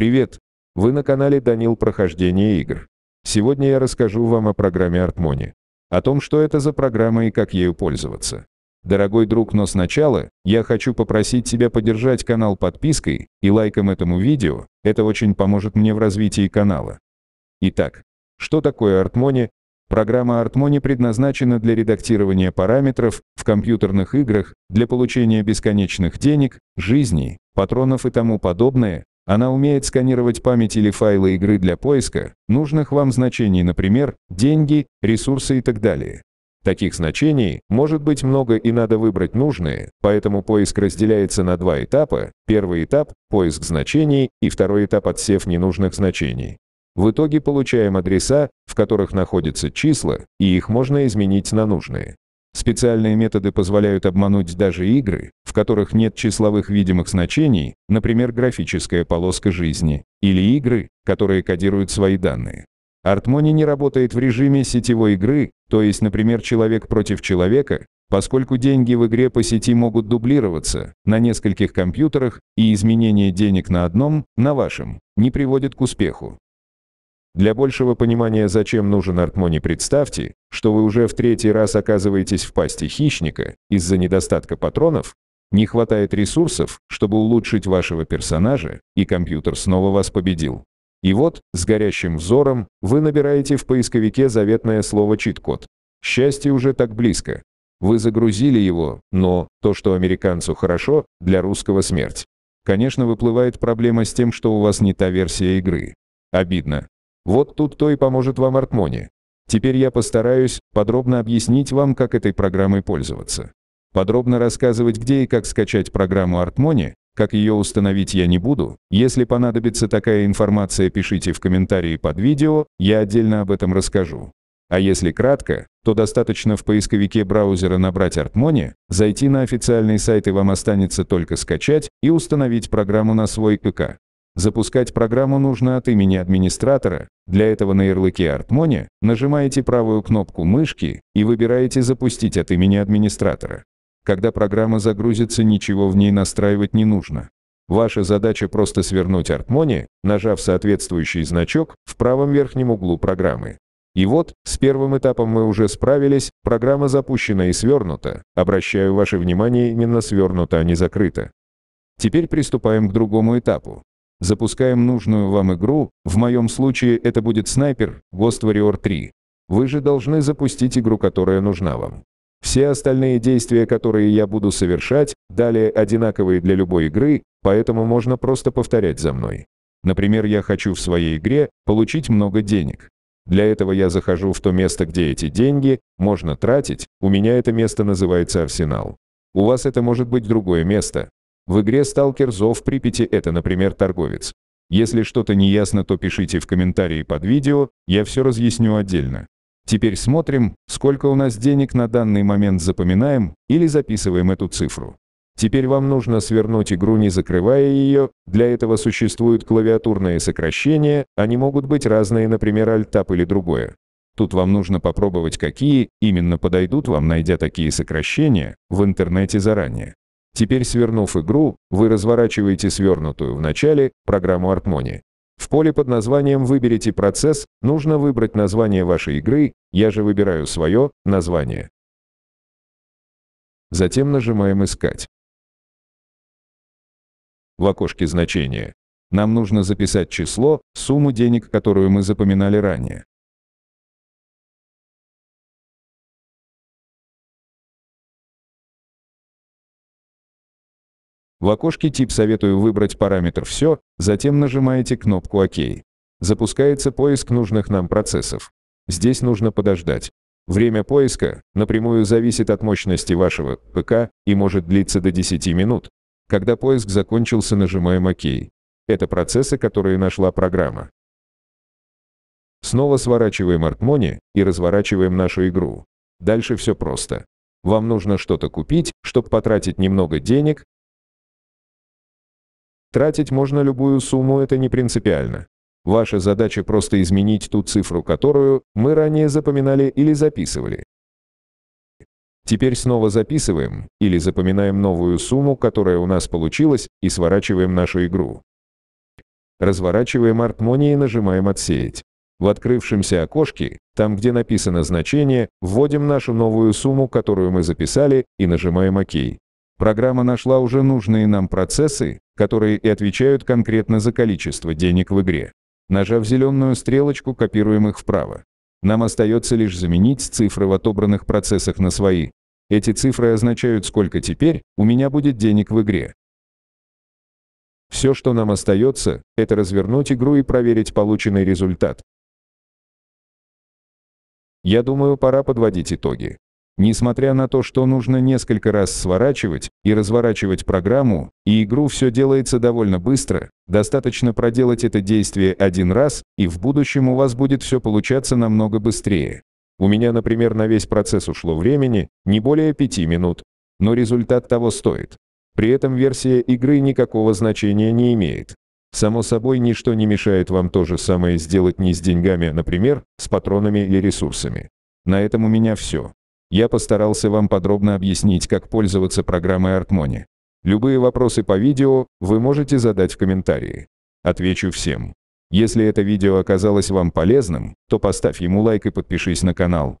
Привет! Вы на канале Данил Прохождение игр. Сегодня я расскажу вам о программе Артмони. О том, что это за программа и как ею пользоваться. Дорогой друг, но сначала я хочу попросить тебя поддержать канал подпиской и лайком этому видео, это очень поможет мне в развитии канала. Итак, что такое Артмони? Программа Артмони предназначена для редактирования параметров в компьютерных играх, для получения бесконечных денег, жизней, патронов и тому подобное, она умеет сканировать память или файлы игры для поиска нужных вам значений, например, деньги, ресурсы и так далее. Таких значений может быть много и надо выбрать нужные, поэтому поиск разделяется на два этапа. Первый этап – поиск значений, и второй этап – отсев ненужных значений. В итоге получаем адреса, в которых находятся числа, и их можно изменить на нужные. Специальные методы позволяют обмануть даже игры, в которых нет числовых видимых значений, например, графическая полоска жизни, или игры, которые кодируют свои данные. Артмони не работает в режиме сетевой игры, то есть, например, человек против человека, поскольку деньги в игре по сети могут дублироваться на нескольких компьютерах, и изменение денег на одном, на вашем, не приводит к успеху. Для большего понимания, зачем нужен артмони, представьте, что вы уже в третий раз оказываетесь в пасти хищника из-за недостатка патронов, не хватает ресурсов, чтобы улучшить вашего персонажа, и компьютер снова вас победил. И вот, с горящим взором, вы набираете в поисковике заветное слово «чит-код». Счастье уже так близко. Вы загрузили его, но то, что американцу хорошо, для русского смерть. Конечно, выплывает проблема с тем, что у вас не та версия игры. Обидно. Вот тут-то и поможет вам Артмони. Теперь я постараюсь подробно объяснить вам, как этой программой пользоваться. Подробно рассказывать, где и как скачать программу Артмони, как ее установить я не буду. Если понадобится такая информация, пишите в комментарии под видео, я отдельно об этом расскажу. А если кратко, то достаточно в поисковике браузера набрать Artmoney, зайти на официальный сайт и вам останется только скачать и установить программу на свой ПК. Запускать программу нужно от имени администратора, для этого на ярлыке «Артмония» нажимаете правую кнопку мышки и выбираете «Запустить от имени администратора». Когда программа загрузится, ничего в ней настраивать не нужно. Ваша задача просто свернуть «Артмония», нажав соответствующий значок в правом верхнем углу программы. И вот, с первым этапом мы уже справились, программа запущена и свернута. Обращаю ваше внимание, именно свернута, а не закрыта. Теперь приступаем к другому этапу. Запускаем нужную вам игру, в моем случае это будет Снайпер Ghost Warrior 3. Вы же должны запустить игру, которая нужна вам. Все остальные действия, которые я буду совершать, далее одинаковые для любой игры, поэтому можно просто повторять за мной. Например, я хочу в своей игре получить много денег. Для этого я захожу в то место, где эти деньги можно тратить, у меня это место называется арсенал. У вас это может быть другое место, в игре Stalker Зов Припяти» это, например, торговец. Если что-то не ясно, то пишите в комментарии под видео, я все разъясню отдельно. Теперь смотрим, сколько у нас денег на данный момент запоминаем или записываем эту цифру. Теперь вам нужно свернуть игру, не закрывая ее, для этого существуют клавиатурные сокращения, они могут быть разные, например, альтап или другое. Тут вам нужно попробовать, какие именно подойдут вам, найдя такие сокращения, в интернете заранее. Теперь, свернув игру, вы разворачиваете свернутую в начале программу Артмони. В поле под названием «Выберите процесс» нужно выбрать название вашей игры, я же выбираю свое название. Затем нажимаем «Искать». В окошке значения. Нам нужно записать число, сумму денег, которую мы запоминали ранее. В окошке тип советую выбрать параметр «Все», затем нажимаете кнопку «Ок». Запускается поиск нужных нам процессов. Здесь нужно подождать. Время поиска напрямую зависит от мощности вашего ПК и может длиться до 10 минут. Когда поиск закончился, нажимаем «Ок». Это процессы, которые нашла программа. Снова сворачиваем Аркмони и разворачиваем нашу игру. Дальше все просто. Вам нужно что-то купить, чтобы потратить немного денег, Тратить можно любую сумму, это не принципиально. Ваша задача просто изменить ту цифру, которую мы ранее запоминали или записывали. Теперь снова записываем или запоминаем новую сумму, которая у нас получилась, и сворачиваем нашу игру. Разворачиваем Art и нажимаем «Отсеять». В открывшемся окошке, там где написано значение, вводим нашу новую сумму, которую мы записали, и нажимаем «Ок». Программа нашла уже нужные нам процессы, которые и отвечают конкретно за количество денег в игре. Нажав зеленую стрелочку, копируем их вправо. Нам остается лишь заменить цифры в отобранных процессах на свои. Эти цифры означают, сколько теперь у меня будет денег в игре. Все, что нам остается, это развернуть игру и проверить полученный результат. Я думаю, пора подводить итоги. Несмотря на то, что нужно несколько раз сворачивать и разворачивать программу, и игру все делается довольно быстро, достаточно проделать это действие один раз, и в будущем у вас будет все получаться намного быстрее. У меня, например, на весь процесс ушло времени, не более 5 минут, но результат того стоит. При этом версия игры никакого значения не имеет. Само собой, ничто не мешает вам то же самое сделать не с деньгами, а, например, с патронами или ресурсами. На этом у меня все. Я постарался вам подробно объяснить, как пользоваться программой ArtMoney. Любые вопросы по видео вы можете задать в комментарии. Отвечу всем. Если это видео оказалось вам полезным, то поставь ему лайк и подпишись на канал.